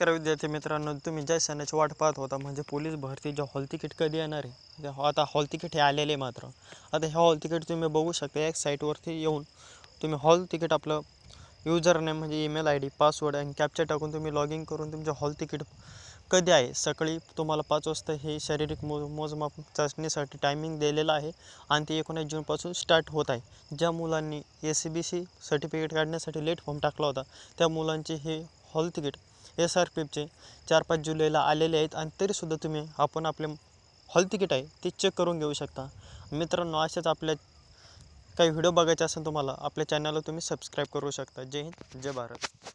तर विद्यार्थी मित्रांनो तुम्ही ज्या सणाची वाट पाहत होता म्हणजे पोलीस भरती जे हॉल तिकीट कधी येणार आहे हो, आता हॉल तिकीट हे आलेले मात्र आता हे हॉल तिकीट तुम्ही बघू शकता एक साईटवरती येऊन तुम्ही हॉल तिकीट आपलं युजर नेम म्हणजे ईमेल आय डी पासवर्ड आणि कॅप्चर टाकून तुम्ही लॉग इन करून तुमचे हॉल तिकीट कधी आहे सकाळी तुम्हाला पाच वाजता हे शारीरिक मो मोजमाप चाचणीसाठी टायमिंग दिलेलं आहे आणि ते एकोणीस जूनपासून स्टार्ट होत आहे ज्या मुलांनी S C B C certificate काढण्यासाठी लेट फॉर्म टाकला होता त्या मुलांचे हे hall ticket S R P चार पाच जुलैला आलेले आहेत आणि तरीसुद्धा तुम्ही आपण आपले हॉल तिकीट आहे ते चेक करून घेऊ शकता मित्रांनो अशाच आपल्या काही व्हिडिओ बघायचे असेल तुम्हाला आपल्या चॅनलला तुम्ही सबस्क्राईब करू शकता जय हिंद जय भारत